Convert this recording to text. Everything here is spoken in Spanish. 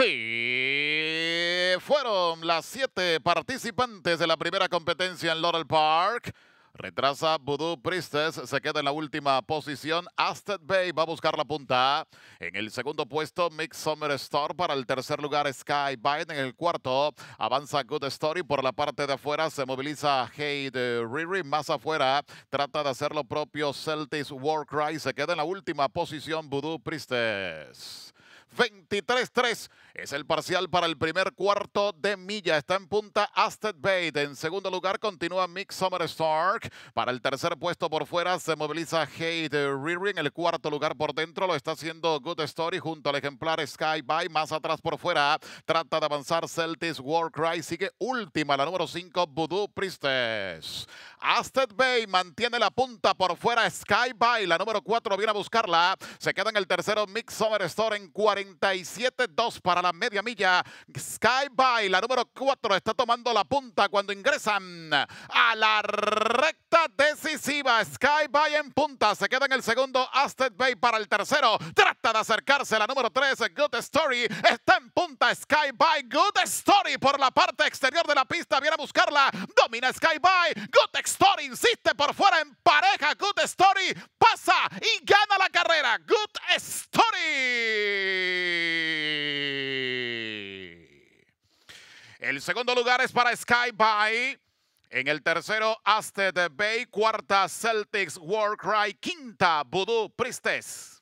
Sí, fueron las siete participantes de la primera competencia en Laurel Park. Retrasa Voodoo Priestess, se queda en la última posición. Astet Bay va a buscar la punta. En el segundo puesto, Mick Summer Star. Para el tercer lugar, Sky Biden. En el cuarto, avanza Good Story. Por la parte de afuera se moviliza Hate Riri. Más afuera, trata de hacer lo propio Celtics Warcry. Se queda en la última posición, Voodoo Priestess. 23-3 es el parcial para el primer cuarto de milla. Está en punta Asted Bade, En segundo lugar continúa Mick Summer Stark. Para el tercer puesto por fuera se moviliza Hate Rearing. el cuarto lugar por dentro lo está haciendo Good Story junto al ejemplar Sky By. Más atrás por fuera trata de avanzar Celtics Warcry. Sigue última la número 5 Voodoo Priestess. Astet Bay mantiene la punta por fuera. Sky la número 4, viene a buscarla. Se queda en el tercero Mix Summer Store en 47.2 para la media milla. Sky la número 4, está tomando la punta cuando ingresan a la recta esta decisiva. Sky Bay en punta. Se queda en el segundo. Astet Bay para el tercero. Trata de acercarse la número 13 Good Story. Está en punta. Sky Bay. Good Story por la parte exterior de la pista. Viene a buscarla. Domina Sky Bay. Good Story insiste por fuera en pareja. Good Story pasa y gana la carrera. Good Story. El segundo lugar es para Sky Bay. En el tercero, de Bay. Cuarta, Celtics Warcry. Quinta, Voodoo Priestess.